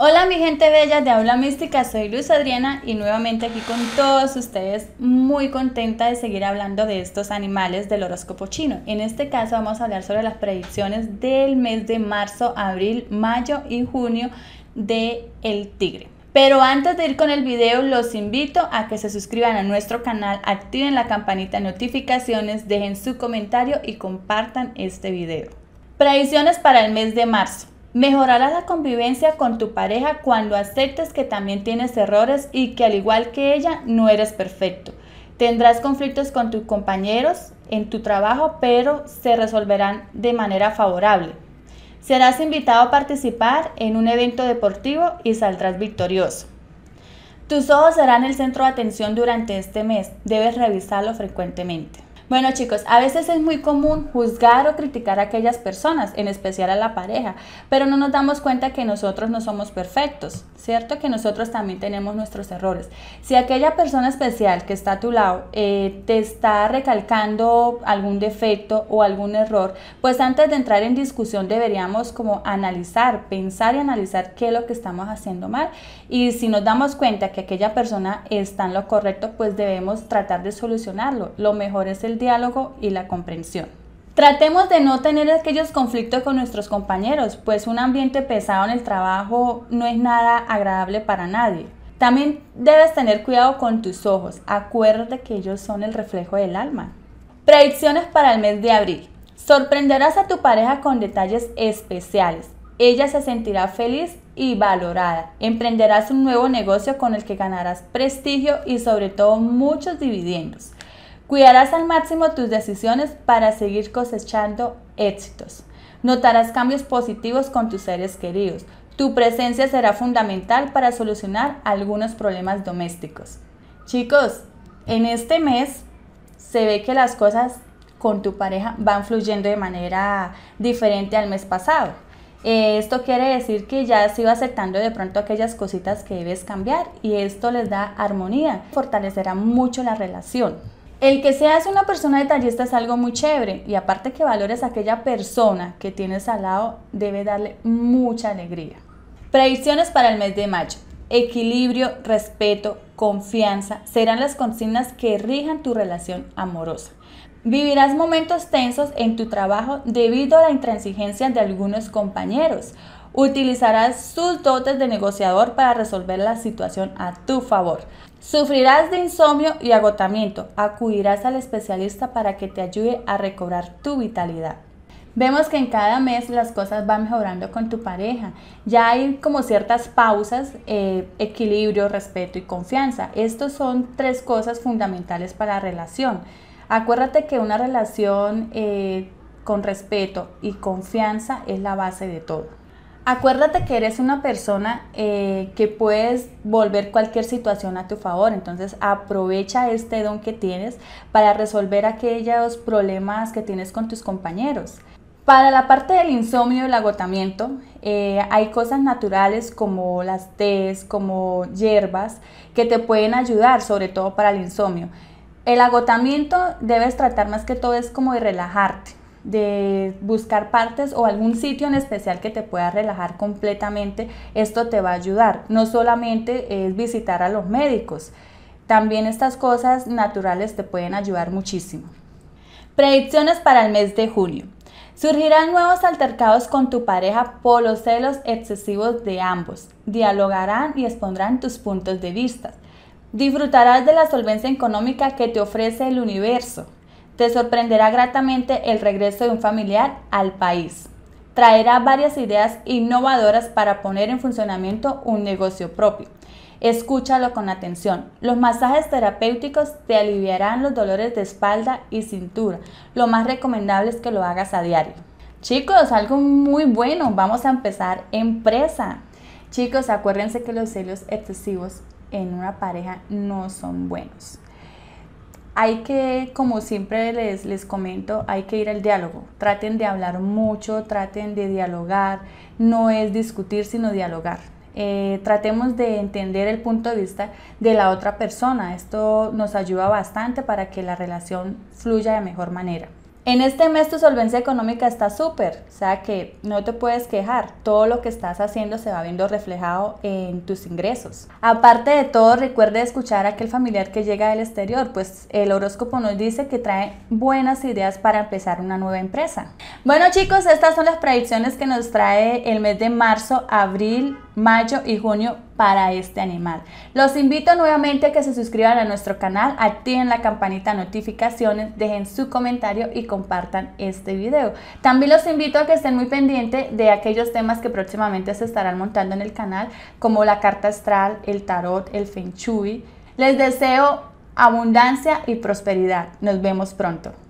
Hola mi gente bella de Habla Mística, soy Luz Adriana y nuevamente aquí con todos ustedes muy contenta de seguir hablando de estos animales del horóscopo chino. En este caso vamos a hablar sobre las predicciones del mes de marzo, abril, mayo y junio de el tigre. Pero antes de ir con el video, los invito a que se suscriban a nuestro canal, activen la campanita de notificaciones, dejen su comentario y compartan este video. Predicciones para el mes de marzo. Mejorarás la convivencia con tu pareja cuando aceptes que también tienes errores y que al igual que ella no eres perfecto. Tendrás conflictos con tus compañeros en tu trabajo, pero se resolverán de manera favorable. Serás invitado a participar en un evento deportivo y saldrás victorioso. Tus ojos serán el centro de atención durante este mes. Debes revisarlo frecuentemente. Bueno chicos, a veces es muy común juzgar o criticar a aquellas personas, en especial a la pareja, pero no nos damos cuenta que nosotros no somos perfectos, ¿cierto? Que nosotros también tenemos nuestros errores. Si aquella persona especial que está a tu lado eh, te está recalcando algún defecto o algún error, pues antes de entrar en discusión deberíamos como analizar, pensar y analizar qué es lo que estamos haciendo mal. Y si nos damos cuenta que aquella persona está en lo correcto, pues debemos tratar de solucionarlo. Lo mejor es el diálogo y la comprensión. Tratemos de no tener aquellos conflictos con nuestros compañeros, pues un ambiente pesado en el trabajo no es nada agradable para nadie. También debes tener cuidado con tus ojos, acuérdate que ellos son el reflejo del alma. Predicciones para el mes de abril. Sorprenderás a tu pareja con detalles especiales. Ella se sentirá feliz y valorada. Emprenderás un nuevo negocio con el que ganarás prestigio y sobre todo muchos dividendos. Cuidarás al máximo tus decisiones para seguir cosechando éxitos. Notarás cambios positivos con tus seres queridos. Tu presencia será fundamental para solucionar algunos problemas domésticos. Chicos, en este mes se ve que las cosas con tu pareja van fluyendo de manera diferente al mes pasado. Eh, esto quiere decir que ya has ido aceptando de pronto aquellas cositas que debes cambiar y esto les da armonía, fortalecerá mucho la relación. El que seas una persona detallista es algo muy chévere y aparte que valores a aquella persona que tienes al lado, debe darle mucha alegría. Predicciones para el mes de mayo. Equilibrio, respeto, confianza serán las consignas que rijan tu relación amorosa. Vivirás momentos tensos en tu trabajo debido a la intransigencia de algunos compañeros. Utilizarás sus dotes de negociador para resolver la situación a tu favor. Sufrirás de insomnio y agotamiento. Acudirás al especialista para que te ayude a recobrar tu vitalidad. Vemos que en cada mes las cosas van mejorando con tu pareja. Ya hay como ciertas pausas, eh, equilibrio, respeto y confianza. Estos son tres cosas fundamentales para la relación. Acuérdate que una relación eh, con respeto y confianza es la base de todo. Acuérdate que eres una persona eh, que puedes volver cualquier situación a tu favor, entonces aprovecha este don que tienes para resolver aquellos problemas que tienes con tus compañeros. Para la parte del insomnio y el agotamiento, eh, hay cosas naturales como las tés, como hierbas, que te pueden ayudar, sobre todo para el insomnio. El agotamiento debes tratar más que todo es como de relajarte de buscar partes o algún sitio en especial que te pueda relajar completamente, esto te va a ayudar. No solamente es visitar a los médicos, también estas cosas naturales te pueden ayudar muchísimo. Predicciones para el mes de junio. Surgirán nuevos altercados con tu pareja por los celos excesivos de ambos. Dialogarán y expondrán tus puntos de vista. Disfrutarás de la solvencia económica que te ofrece el universo. Te sorprenderá gratamente el regreso de un familiar al país. Traerá varias ideas innovadoras para poner en funcionamiento un negocio propio. Escúchalo con atención. Los masajes terapéuticos te aliviarán los dolores de espalda y cintura. Lo más recomendable es que lo hagas a diario. Chicos, algo muy bueno. Vamos a empezar empresa. Chicos, acuérdense que los celos excesivos en una pareja no son buenos hay que, como siempre les, les comento, hay que ir al diálogo. Traten de hablar mucho, traten de dialogar. No es discutir, sino dialogar. Eh, tratemos de entender el punto de vista de la otra persona. Esto nos ayuda bastante para que la relación fluya de mejor manera. En este mes tu solvencia económica está súper, o sea que no te puedes quejar, todo lo que estás haciendo se va viendo reflejado en tus ingresos. Aparte de todo, recuerde escuchar a aquel familiar que llega del exterior, pues el horóscopo nos dice que trae buenas ideas para empezar una nueva empresa. Bueno chicos, estas son las predicciones que nos trae el mes de marzo, abril mayo y junio para este animal. Los invito nuevamente a que se suscriban a nuestro canal, activen la campanita de notificaciones, dejen su comentario y compartan este video. También los invito a que estén muy pendientes de aquellos temas que próximamente se estarán montando en el canal, como la carta astral, el tarot, el feng shui. Les deseo abundancia y prosperidad. Nos vemos pronto.